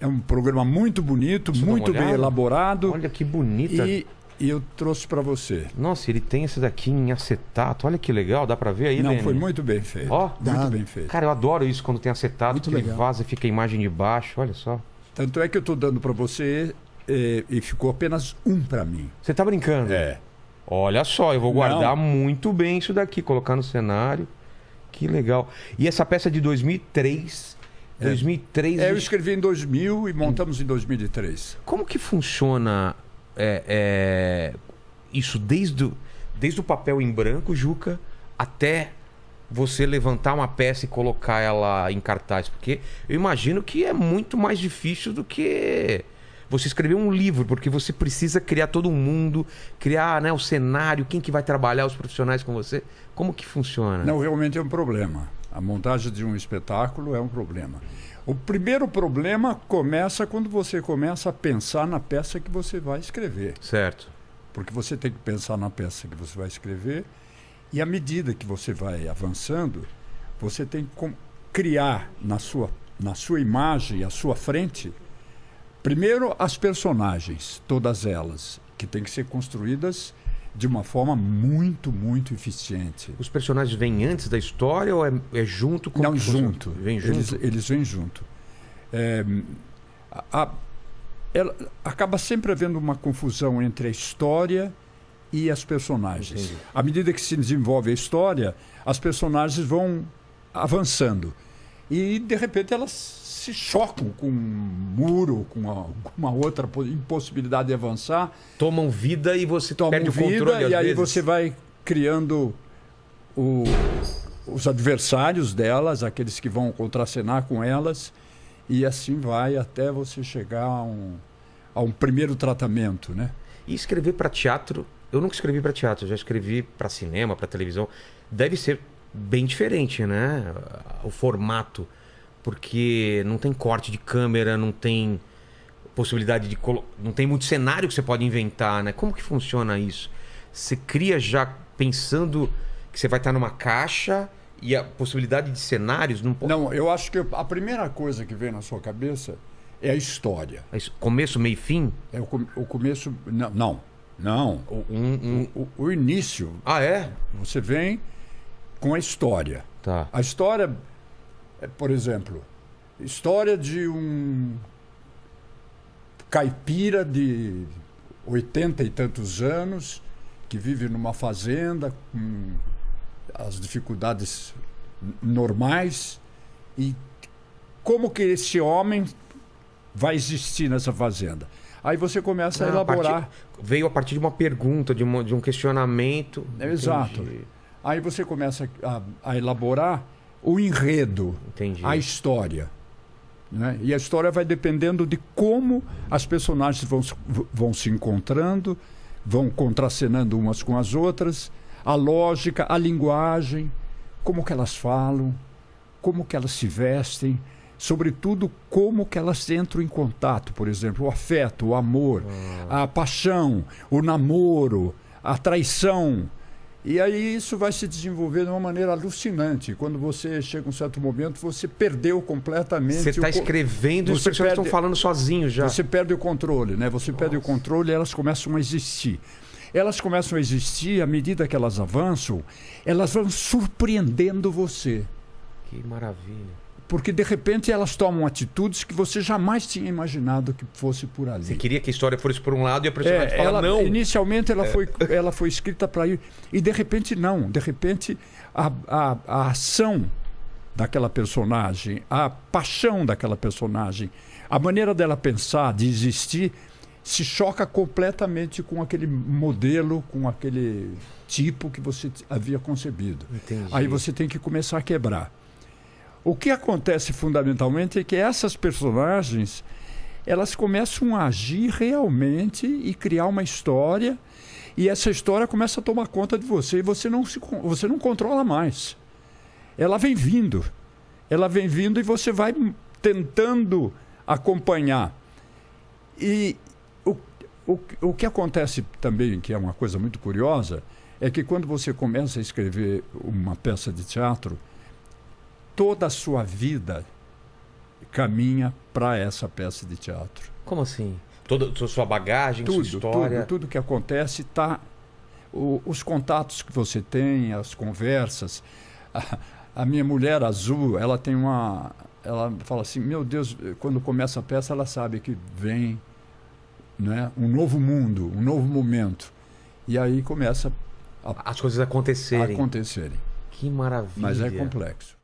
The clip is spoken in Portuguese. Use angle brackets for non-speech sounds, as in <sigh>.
É um programa muito bonito, Deixa muito bem elaborado. Olha que bonita. E, eu trouxe para você. Nossa, ele tem esse daqui em acetato. Olha que legal, dá para ver aí, Não, Lene? foi muito bem feito. Ó, muito bem feito. Cara, eu adoro isso quando tem acetato, muito que legal. ele vaza e fica a imagem de baixo, olha só. Tanto é que eu estou dando para você e, é, e, ficou apenas um para mim. Você tá brincando? É. Olha só, eu vou guardar Não. muito bem isso daqui, colocar no cenário. Que legal. E essa peça é de 2003 2003. É. é, eu escrevi em 2000 e montamos em 2003. Como que funciona é, é, isso desde o, desde o papel em branco, Juca, até você levantar uma peça e colocar ela em cartaz? Porque eu imagino que é muito mais difícil do que você escrever um livro, porque você precisa criar todo mundo, criar né, o cenário, quem que vai trabalhar, os profissionais com você. Como que funciona? Não, realmente é um problema. A montagem de um espetáculo é um problema. O primeiro problema começa quando você começa a pensar na peça que você vai escrever. Certo. Porque você tem que pensar na peça que você vai escrever e à medida que você vai avançando, você tem que criar na sua na sua imagem, à sua frente, primeiro as personagens, todas elas, que têm que ser construídas de uma forma muito, muito eficiente. Os personagens vêm antes da história ou é, é junto com Não, junto. Vem junto. Eles, eles vêm junto. É, a, a, ela, acaba sempre havendo uma confusão entre a história e as personagens. Entendi. À medida que se desenvolve a história, as personagens vão avançando e de repente elas se chocam com um muro, com alguma <laughs> outra impossibilidade de avançar. Tomam vida e você toma perde o vida, controle. E aí vezes. você vai criando o, os adversários delas, aqueles que vão contracenar com elas, e assim vai até você chegar a um, a um primeiro tratamento. Né? E escrever para teatro? Eu nunca escrevi para teatro, já escrevi para cinema, para televisão. Deve ser bem diferente, né? O formato. Porque não tem corte de câmera, não tem possibilidade de. Colo... Não tem muito cenário que você pode inventar, né? Como que funciona isso? Você cria já pensando que você vai estar numa caixa e a possibilidade de cenários não pode. Não, eu acho que a primeira coisa que vem na sua cabeça é a história. É começo, meio fim? É o, com... o começo. Não, não. não. O, um, um... O, o, início. Ah, é? Você vem com a história. Tá. A história, é, por exemplo, história de um caipira de oitenta e tantos anos que vive numa fazenda com as dificuldades normais e como que esse homem vai existir nessa fazenda. Aí você começa ah, a elaborar. A partir, veio a partir de uma pergunta, de, uma, de um questionamento. Exato. Entendi. Aí você começa a, a elaborar o enredo, Entendi. a história. Né? E a história vai dependendo de como as personagens vão, vão se encontrando, vão contracenando umas com as outras, a lógica, a linguagem, como que elas falam, como que elas se vestem, sobretudo como que elas entram em contato, por exemplo, o afeto, o amor, ah. a paixão, o namoro, a traição, e aí isso vai se desenvolver de uma maneira alucinante. Quando você chega um certo momento, você perdeu completamente. Você está escrevendo, os personagens estão falando sozinhos já. Você perde o controle, né? Você Nossa. perde o controle e elas começam a existir elas começam a existir à medida que elas avançam, elas vão surpreendendo você. Que maravilha porque de repente elas tomam atitudes que você jamais tinha imaginado que fosse por ali. Você queria que a história fosse por um lado e a personagem é, fala ela, não. Inicialmente ela, é. foi, <laughs> ela foi escrita para ir e de repente não, de repente a, a, a ação daquela personagem, a paixão daquela personagem, a maneira dela pensar, de existir, se choca completamente com aquele modelo, com aquele tipo que você havia concebido. Entendi. Aí você tem que começar a quebrar. O que acontece fundamentalmente é que essas personagens elas começam a agir realmente e criar uma história e essa história começa a tomar conta de você e você não se você não controla mais. Ela vem vindo. Ela vem vindo e você vai tentando acompanhar. E o, o, o que acontece também, que é uma coisa muito curiosa, é que quando você começa a escrever uma peça de teatro, toda a sua vida caminha para essa peça de teatro. Como assim? Toda sua bagagem, tudo, sua história? Tudo, tudo que acontece está... Os contatos que você tem, as conversas... A, a minha mulher azul, ela tem uma... Ela fala assim, meu Deus, quando começa a peça, ela sabe que vem né, um novo mundo, um novo momento. E aí começa... A, as coisas acontecerem. A acontecerem. Que maravilha. Mas é complexo.